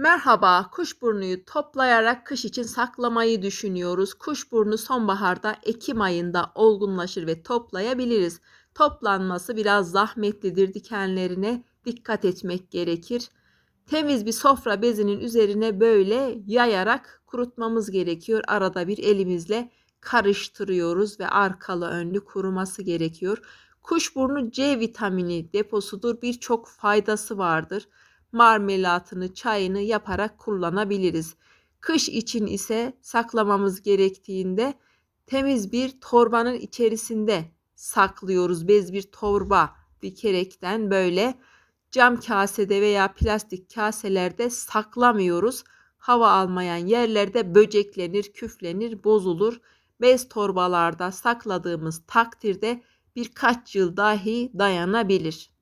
Merhaba, kuşburnuyu toplayarak kış için saklamayı düşünüyoruz. Kuşburnu sonbaharda Ekim ayında olgunlaşır ve toplayabiliriz. Toplanması biraz zahmetlidir. Dikenlerine dikkat etmek gerekir. Temiz bir sofra bezinin üzerine böyle yayarak kurutmamız gerekiyor. Arada bir elimizle karıştırıyoruz ve arkalı önlü kuruması gerekiyor. Kuşburnu C vitamini deposudur. Birçok faydası vardır marmelatını, çayını yaparak kullanabiliriz. Kış için ise saklamamız gerektiğinde temiz bir torbanın içerisinde saklıyoruz. Bez bir torba dikerekten böyle cam kasede veya plastik kaselerde saklamıyoruz. Hava almayan yerlerde böceklenir, küflenir, bozulur. Bez torbalarda sakladığımız takdirde birkaç yıl dahi dayanabilir.